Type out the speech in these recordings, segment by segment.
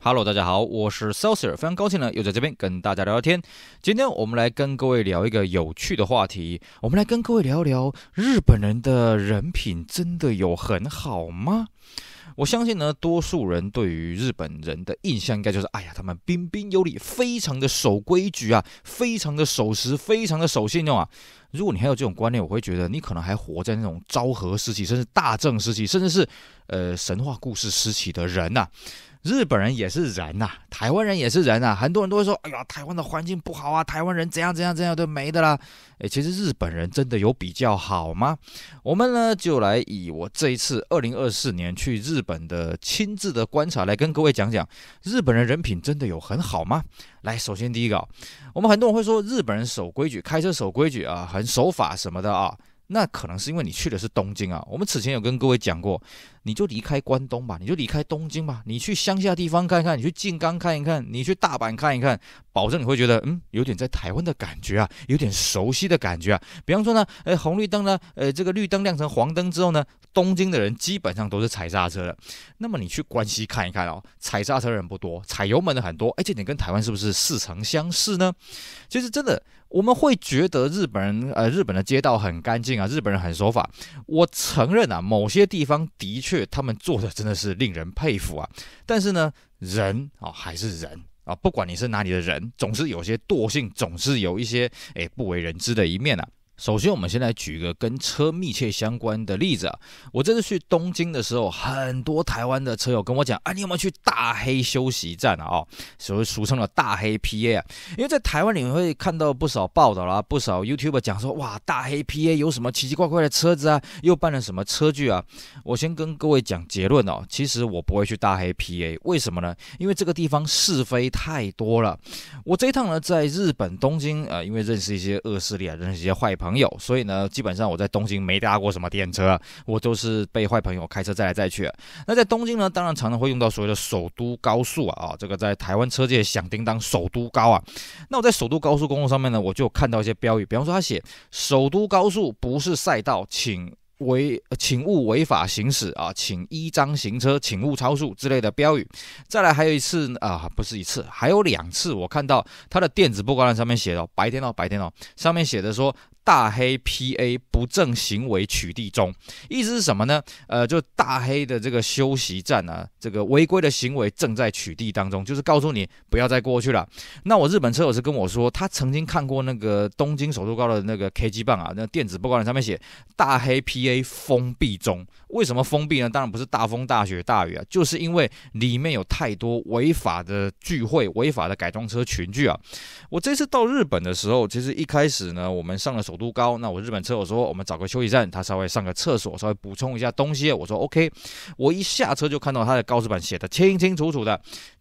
Hello，大家好，我是 Saucer，非常高兴呢，又在这边跟大家聊聊天。今天我们来跟各位聊一个有趣的话题，我们来跟各位聊一聊日本人的人品真的有很好吗？我相信呢，多数人对于日本人的印象应该就是，哎呀，他们彬彬有礼，非常的守规矩啊，非常的守时，非常的守信用啊。如果你还有这种观念，我会觉得你可能还活在那种昭和时期，甚至大正时期，甚至是呃神话故事时期的人呐。日本人也是人呐，台湾人也是人啊。很多人都会说：“哎呀，台湾的环境不好啊，台湾人怎样怎样怎样都没的啦。”哎，其实日本人真的有比较好吗？我们呢就来以我这一次二零二四年去日本的亲自的观察来跟各位讲讲，日本人人品真的有很好吗？来，首先第一个，我们很多人会说日本人守规矩，开车守规矩啊。守法什么的啊，那可能是因为你去的是东京啊。我们此前有跟各位讲过。你就离开关东吧，你就离开东京吧，你去乡下地方看一看，你去静冈看一看，你去大阪看一看，保证你会觉得，嗯，有点在台湾的感觉啊，有点熟悉的感觉啊。比方说呢，呃，红绿灯呢，呃，这个绿灯亮成黄灯之后呢，东京的人基本上都是踩刹车的。那么你去关西看一看哦，踩刹车的人不多，踩油门的很多。哎，这点跟台湾是不是似曾相识呢？其实真的，我们会觉得日本人，呃，日本的街道很干净啊，日本人很守法。我承认啊，某些地方的确。他们做的真的是令人佩服啊！但是呢，人啊还是人啊，不管你是哪里的人，总是有些惰性，总是有一些诶不为人知的一面呢。首先，我们先来举一个跟车密切相关的例子啊。我这次去东京的时候，很多台湾的车友跟我讲啊，你有没有去大黑休息站啊？哦，所谓俗称的大黑 PA，啊、因为在台湾你会看到不少报道啦，不少 YouTube 讲说哇，大黑 PA 有什么奇奇怪怪的车子啊，又办了什么车具啊。我先跟各位讲结论哦，其实我不会去大黑 PA，为什么呢？因为这个地方是非太多了。我这一趟呢，在日本东京啊，因为认识一些恶势力啊，认识一些坏朋。朋友，所以呢，基本上我在东京没搭过什么电车，我都是被坏朋友开车再来再去。那在东京呢，当然常常会用到所谓的首都高速啊啊，这个在台湾车界响叮当首都高啊。那我在首都高速公路上面呢，我就看到一些标语，比方说他写首都高速不是赛道，请违请勿违法行驶啊，请依章行车，请勿超速之类的标语。再来还有一次啊，不是一次，还有两次，我看到他的电子布告栏上面写的白天哦，白天哦，上面写的说。大黑 P A 不正行为取缔中，意思是什么呢？呃，就大黑的这个休息站啊，这个违规的行为正在取缔当中，就是告诉你不要再过去了。那我日本车友是跟我说，他曾经看过那个东京首都高的那个 K G 棒啊，那电子报告栏上面写大黑 P A 封闭中。为什么封闭呢？当然不是大风大雪大雨啊，就是因为里面有太多违法的聚会、违法的改装车群聚啊。我这次到日本的时候，其实一开始呢，我们上了首。度高，那我日本车友说，我们找个休息站，他稍微上个厕所，稍微补充一下东西。我说 OK，我一下车就看到他的告示板写的清清楚楚的：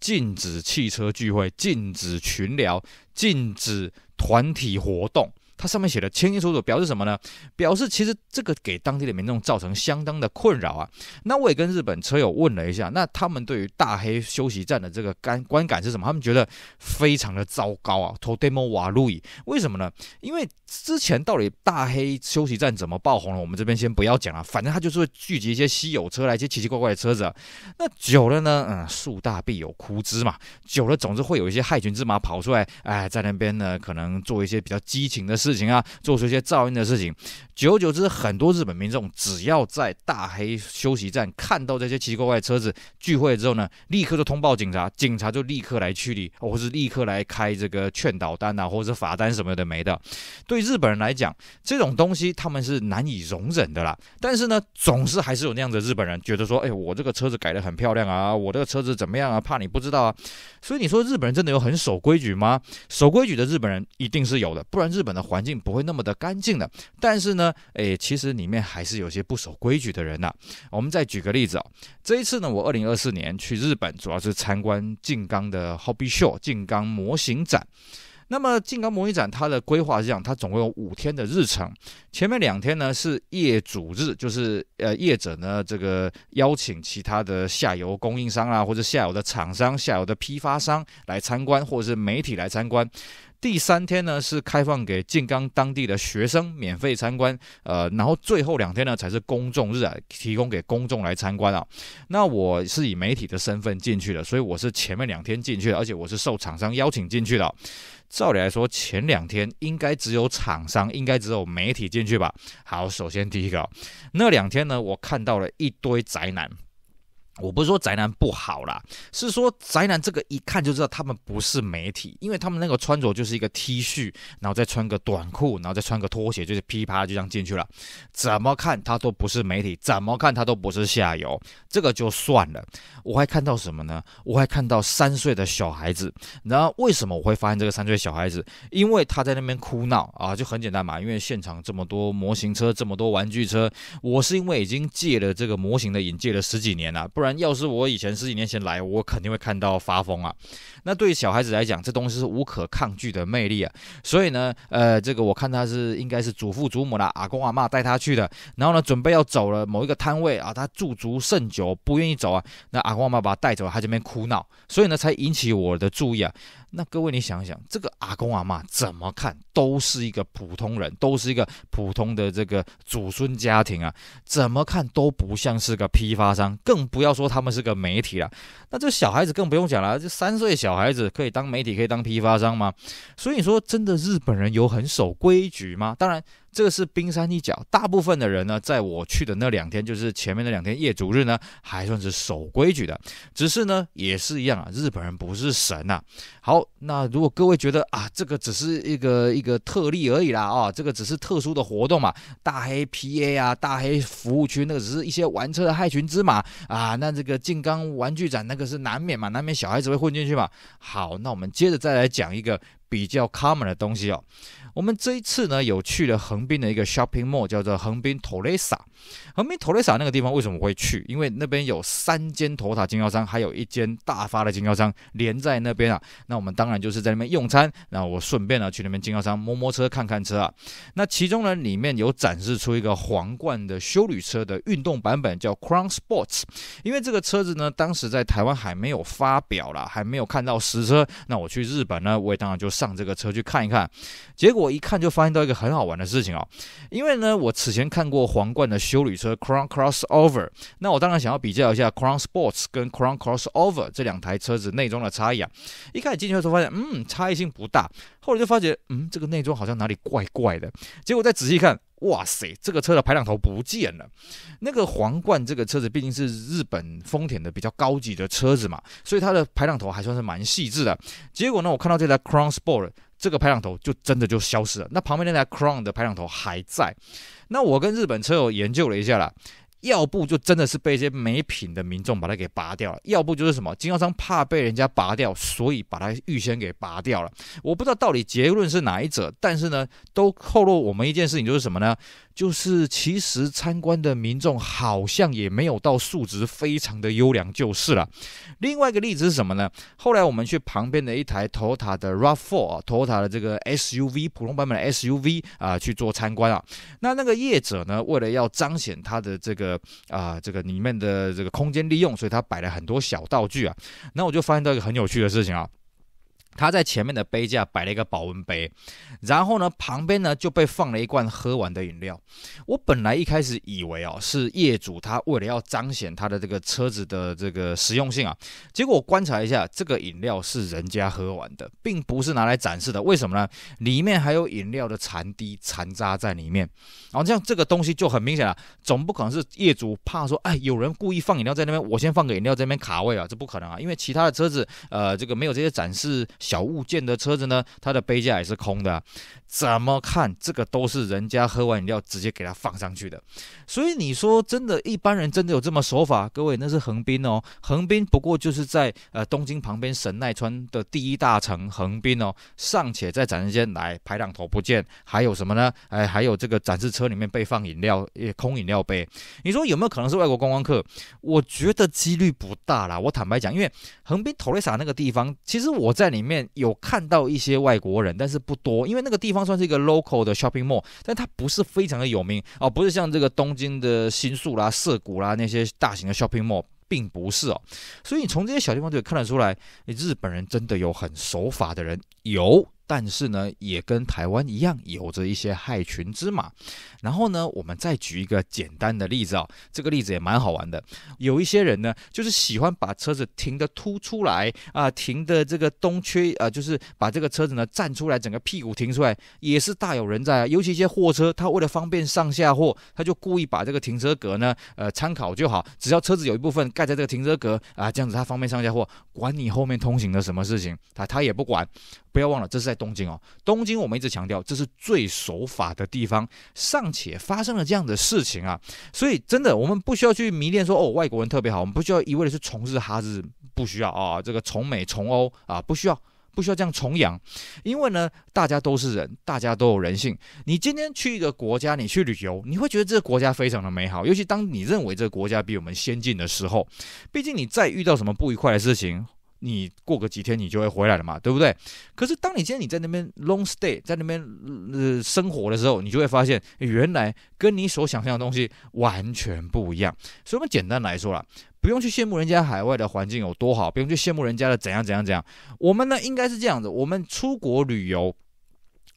禁止汽车聚会，禁止群聊，禁止团体活动。它上面写的清清楚楚，表示什么呢？表示其实这个给当地的民众造成相当的困扰啊。那我也跟日本车友问了一下，那他们对于大黑休息站的这个感观感是什么？他们觉得非常的糟糕啊。とても悪い。为什么呢？因为之前到底大黑休息站怎么爆红了？我们这边先不要讲了，反正它就是会聚集一些稀有车、一些奇奇怪怪的车子。那久了呢，嗯，树大必有枯枝嘛，久了总是会有一些害群之马跑出来。哎，在那边呢，可能做一些比较激情的事。事情啊，做出一些噪音的事情，久而久之，很多日本民众只要在大黑休息站看到这些奇奇怪怪车子聚会之后呢，立刻就通报警察，警察就立刻来驱离，或是立刻来开这个劝导单啊，或者是罚单什么的没的。对日本人来讲，这种东西他们是难以容忍的啦。但是呢，总是还是有那样子日本人觉得说，哎，我这个车子改得很漂亮啊，我这个车子怎么样啊，怕你不知道啊。所以你说日本人真的有很守规矩吗？守规矩的日本人一定是有的，不然日本的环环境不会那么的干净了，但是呢，哎，其实里面还是有些不守规矩的人呐。我们再举个例子啊，这一次呢，我二零二四年去日本，主要是参观静冈的 Hobby Show 静冈模型展。那么静江模拟展，它的规划是这样：，它总共有五天的日程，前面两天呢是业主日，就是呃业者呢这个邀请其他的下游供应商啊，或者下游的厂商、下游的批发商来参观，或者是媒体来参观。第三天呢是开放给静江当地的学生免费参观，呃，然后最后两天呢才是公众日啊，提供给公众来参观啊。那我是以媒体的身份进去的，所以我是前面两天进去，的，而且我是受厂商邀请进去的。照理来说，前两天应该只有厂商，应该只有媒体进去吧。好，首先第一个，那两天呢，我看到了一堆宅男。我不是说宅男不好啦，是说宅男这个一看就知道他们不是媒体，因为他们那个穿着就是一个 T 恤，然后再穿个短裤，然后再穿个拖鞋，就是噼啪就这样进去了。怎么看他都不是媒体，怎么看他都不是下游，这个就算了。我还看到什么呢？我还看到三岁的小孩子。然后为什么我会发现这个三岁小孩子？因为他在那边哭闹啊，就很简单嘛。因为现场这么多模型车，这么多玩具车，我是因为已经借了这个模型的瘾，借了十几年了，不然。要是我以前十几年前来，我肯定会看到发疯啊！那对小孩子来讲，这东西是无可抗拒的魅力啊！所以呢，呃，这个我看他是应该是祖父祖母啦、阿公阿妈带他去的，然后呢，准备要走了，某一个摊位啊，他驻足甚久，不愿意走啊，那阿公阿妈把他带走，他这边哭闹，所以呢，才引起我的注意啊。那各位，你想想，这个阿公阿妈怎么看都是一个普通人，都是一个普通的这个祖孙家庭啊，怎么看都不像是个批发商，更不要说他们是个媒体了。那这小孩子更不用讲了，这三岁小孩子可以当媒体，可以当批发商吗？所以说，真的日本人有很守规矩吗？当然。这个是冰山一角，大部分的人呢，在我去的那两天，就是前面那两天业主日呢，还算是守规矩的。只是呢，也是一样啊，日本人不是神呐。好，那如果各位觉得啊，这个只是一个一个特例而已啦，啊，这个只是特殊的活动嘛，大黑 PA 啊，大黑服务区那个只是一些玩车的害群之马啊，那这个金冈玩具展那个是难免嘛，难免小孩子会混进去嘛。好，那我们接着再来讲一个比较 common 的东西哦。我们这一次呢，有去了横滨的一个 shopping mall，叫做横滨托 s a 横滨托雷萨那个地方为什么会去？因为那边有三间头塔经销商，还有一间大发的经销商连在那边啊。那我们当然就是在那边用餐，那我顺便呢去那边经销商摸摸车、看看车啊。那其中呢里面有展示出一个皇冠的休旅车的运动版本，叫 Crown Sports。因为这个车子呢当时在台湾还没有发表了，还没有看到实车。那我去日本呢，我也当然就上这个车去看一看。结果一看就发现到一个很好玩的事情哦，因为呢我此前看过皇冠的。修理车 Crown Crossover，那我当然想要比较一下 Crown Sports 跟 Crown Crossover 这两台车子内装的差异啊。一开始进去的时候发现，嗯，差异性不大。后来就发觉，嗯，这个内装好像哪里怪怪的。结果再仔细看。哇塞，这个车的排量头不见了。那个皇冠这个车子毕竟是日本丰田的比较高级的车子嘛，所以它的排量头还算是蛮细致的。结果呢，我看到这台 Crown Sport 这个排量头就真的就消失了。那旁边那台 Crown 的排量头还在。那我跟日本车友研究了一下啦，要不就真的是被一些没品的民众把它给拔掉了，要不就是什么经销商怕被人家拔掉，所以把它预先给拔掉了。我不知道到底结论是哪一者，但是呢，都透露我们一件事情，就是什么呢？就是，其实参观的民众好像也没有到数值非常的优良，就是了。另外一个例子是什么呢？后来我们去旁边的一台 Toyota 的 Rav4，，Toyota 的这个 SUV 普通版本的 SUV 啊，去做参观啊。那那个业者呢，为了要彰显他的这个啊，这个里面的这个空间利用，所以他摆了很多小道具啊。那我就发现到一个很有趣的事情啊。他在前面的杯架摆了一个保温杯，然后呢，旁边呢就被放了一罐喝完的饮料。我本来一开始以为哦，是业主他为了要彰显他的这个车子的这个实用性啊，结果我观察一下，这个饮料是人家喝完的，并不是拿来展示的。为什么呢？里面还有饮料的残滴残渣在里面。然后像这个东西就很明显了，总不可能是业主怕说，哎，有人故意放饮料在那边，我先放个饮料在那边卡位啊，这不可能啊，因为其他的车子呃，这个没有这些展示。小物件的车子呢，它的杯架也是空的，怎么看这个都是人家喝完饮料直接给它放上去的。所以你说真的，一般人真的有这么手法？各位，那是横滨哦，横滨不过就是在呃东京旁边神奈川的第一大城横滨哦，尚且在展示间来排档头不见，还有什么呢？哎，还有这个展示车里面被放饮料，也空饮料杯。你说有没有可能是外国观光客？我觉得几率不大啦。我坦白讲，因为横滨投雷萨那个地方，其实我在里面。面有看到一些外国人，但是不多，因为那个地方算是一个 local 的 shopping mall，但它不是非常的有名哦，不是像这个东京的新宿啦、涩谷啦那些大型的 shopping mall，并不是哦。所以你从这些小地方就看得出来，日本人真的有很守法的人，有。但是呢，也跟台湾一样，有着一些害群之马。然后呢，我们再举一个简单的例子啊，这个例子也蛮好玩的。有一些人呢，就是喜欢把车子停的凸出来啊，停的这个东缺啊，就是把这个车子呢站出来，整个屁股停出来，也是大有人在啊。尤其一些货车，他为了方便上下货，他就故意把这个停车格呢，呃，参考就好，只要车子有一部分盖在这个停车格啊，这样子他方便上下货，管你后面通行的什么事情，他他也不管。不要忘了，这是在。东京哦，东京，我们一直强调这是最守法的地方，尚且发生了这样的事情啊，所以真的，我们不需要去迷恋说哦，外国人特别好，我们不需要一味的是崇日哈日，不需要啊，这个崇美崇欧啊，不需要，不需要这样崇洋，因为呢，大家都是人，大家都有人性。你今天去一个国家，你去旅游，你会觉得这个国家非常的美好，尤其当你认为这个国家比我们先进的时候，毕竟你再遇到什么不愉快的事情。你过个几天你就会回来了嘛，对不对？可是当你今天你在那边 long stay，在那边呃生活的时候，你就会发现，原来跟你所想象的东西完全不一样。所以，我们简单来说啦，不用去羡慕人家海外的环境有多好，不用去羡慕人家的怎样怎样怎样。我们呢，应该是这样子，我们出国旅游，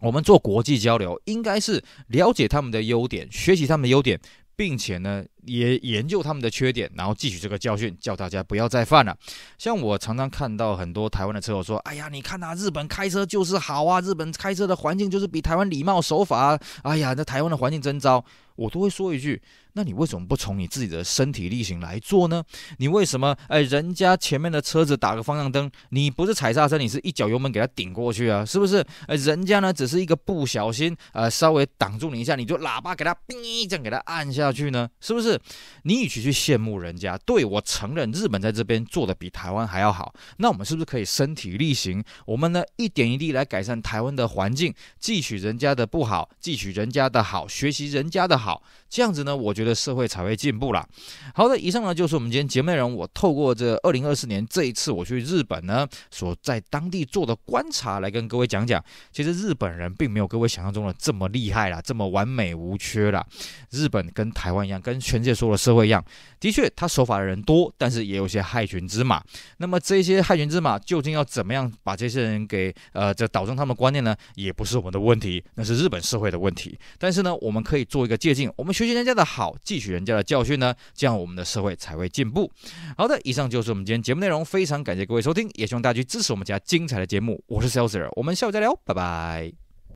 我们做国际交流，应该是了解他们的优点，学习他们的优点。并且呢，也研究他们的缺点，然后汲取这个教训，叫大家不要再犯了。像我常常看到很多台湾的车友说：“哎呀，你看呐，日本开车就是好啊，日本开车的环境就是比台湾礼貌守法。”哎呀，那台湾的环境真糟，我都会说一句。那你为什么不从你自己的身体力行来做呢？你为什么哎，人家前面的车子打个方向灯，你不是踩刹车，你是一脚油门给他顶过去啊？是不是？哎，人家呢只是一个不小心，呃，稍微挡住你一下，你就喇叭给他哔这样给他按下去呢？是不是？你与其去羡慕人家，对我承认日本在这边做的比台湾还要好，那我们是不是可以身体力行？我们呢一点一滴来改善台湾的环境，汲取人家的不好，汲取人家的好，学习人家的好，这样子呢，我觉。觉得社会才会进步啦。好的，以上呢就是我们今天节目内容。我透过这二零二四年这一次我去日本呢，所在当地做的观察，来跟各位讲讲。其实日本人并没有各位想象中的这么厉害啦，这么完美无缺啦。日本跟台湾一样，跟全世界说的社会一样，的确他守法的人多，但是也有些害群之马。那么这些害群之马究竟要怎么样把这些人给呃，这导正他们的观念呢，也不是我们的问题，那是日本社会的问题。但是呢，我们可以做一个借鉴，我们学习人家的好。汲取人家的教训呢，这样我们的社会才会进步。好的，以上就是我们今天节目内容，非常感谢各位收听，也希望大家支持我们家精彩的节目。我是 s 肖 s e r 我们下午再聊，拜拜。